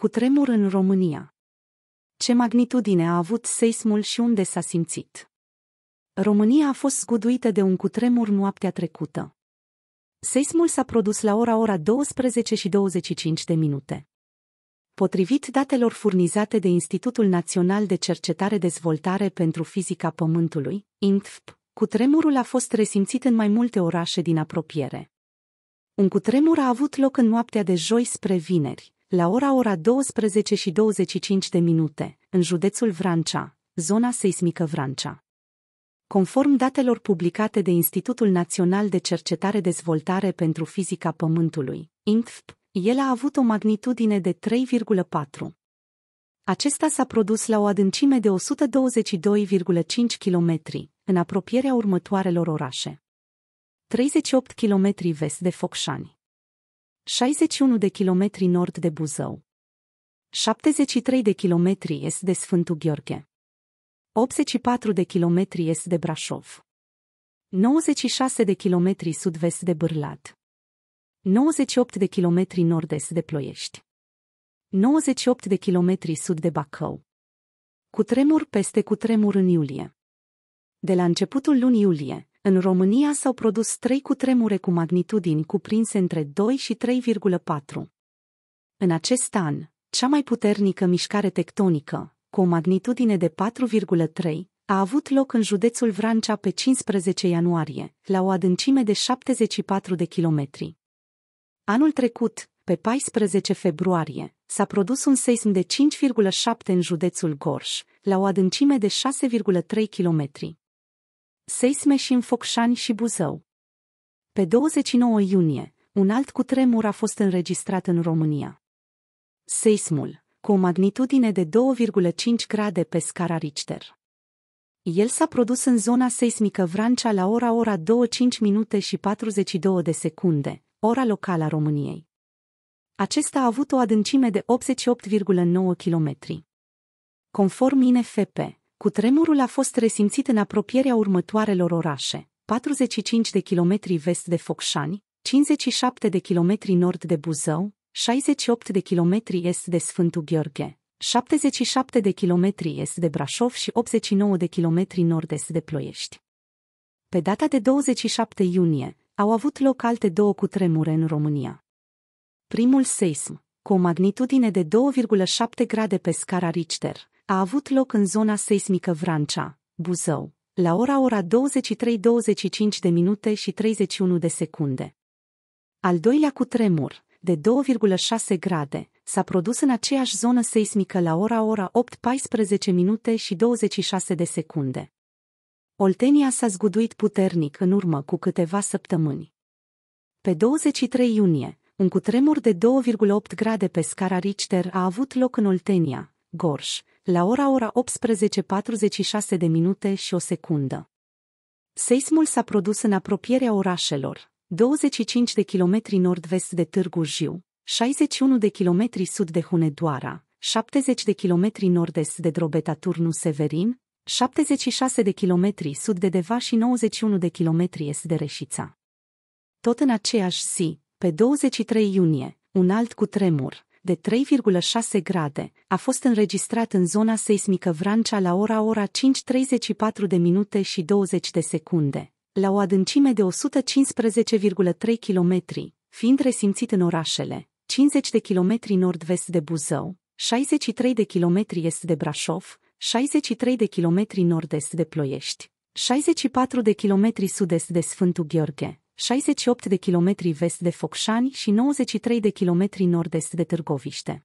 Cu tremur în România. Ce magnitudine a avut seismul și unde s-a simțit? România a fost zguduită de un cutremur noaptea trecută. Seismul s-a produs la ora ora 12 și 25 de minute. Potrivit datelor furnizate de Institutul Național de Cercetare Dezvoltare pentru Fizica Pământului, INTFP, cutremurul a fost resimțit în mai multe orașe din apropiere. Un cutremur a avut loc în noaptea de joi spre vineri, la ora ora 12 și 25 de minute, în județul Vrancea, zona seismică Vrancea. Conform datelor publicate de Institutul Național de Cercetare Dezvoltare pentru Fizica Pământului, INCFP, el a avut o magnitudine de 3,4. Acesta s-a produs la o adâncime de 122,5 km, în apropierea următoarelor orașe. 38 km vest de Focșani. 61 de kilometri nord de Buzău. 73 de kilometri est de Sfântul Gheorghe. 84 de kilometri est de Brașov. 96 de kilometri sud-vest de Bârlad. 98 de kilometri nord-est de Ploiești. 98 de kilometri sud de Bacău. Cu tremur peste cu tremur în iulie. De la începutul lunii iulie, în România s-au produs trei cutremure cu magnitudini cuprinse între 2 și 3,4. În acest an, cea mai puternică mișcare tectonică, cu o magnitudine de 4,3, a avut loc în județul Vrancea pe 15 ianuarie, la o adâncime de 74 de kilometri. Anul trecut, pe 14 februarie, s-a produs un seism de 5,7 în județul Gorj, la o adâncime de 6,3 kilometri seisme și în Focșani și Buzău. Pe 29 iunie, un alt cutremur a fost înregistrat în România. Seismul, cu o magnitudine de 2,5 grade pe scara Richter. El s-a produs în zona seismică Vrancea la ora ora 25 minute și 42 de secunde, ora locală a României. Acesta a avut o adâncime de 88,9 km. Conform INFP, Cutremurul a fost resimțit în apropierea următoarelor orașe, 45 de kilometri vest de Focșani, 57 de kilometri nord de Buzău, 68 de kilometri est de Sfântul Gheorghe, 77 de kilometri est de Brașov și 89 de kilometri nord-est de Ploiești. Pe data de 27 iunie, au avut loc alte două cutremure în România. Primul seism, cu o magnitudine de 2,7 grade pe scara Richter, a avut loc în zona seismică Vrancea, Buzău, la ora ora 23.25 de minute și 31 de secunde. Al doilea cu tremur, de 2,6 grade, s-a produs în aceeași zonă seismică la ora ora 8.14 minute și 26 de secunde. Oltenia s-a zguduit puternic în urmă cu câteva săptămâni. Pe 23 iunie, un cutremur de 2,8 grade pe scara Richter a avut loc în Oltenia, Gorj, la ora ora 18.46 de minute și o secundă. Seismul s-a produs în apropierea orașelor, 25 de kilometri nord-vest de Târgu Jiu, 61 de kilometri sud de Hunedoara, 70 de kilometri nord-est de Drobeta Turnu Severin, 76 de kilometri sud de Deva și 91 de kilometri est de Reșița. Tot în aceeași zi, pe 23 iunie, un alt cu tremur de 3,6 grade a fost înregistrat în zona seismică Vrancea la ora ora 5.34 de minute și 20 de secunde, la o adâncime de 115,3 km, fiind resimțit în orașele 50 de km nord-vest de Buzău, 63 de km est de Brașov, 63 de km nord-est de Ploiești, 64 de km sud-est de Sfântul Gheorghe, 68 de kilometri vest de Focșani și 93 de kilometri nord-est de Târgoviște.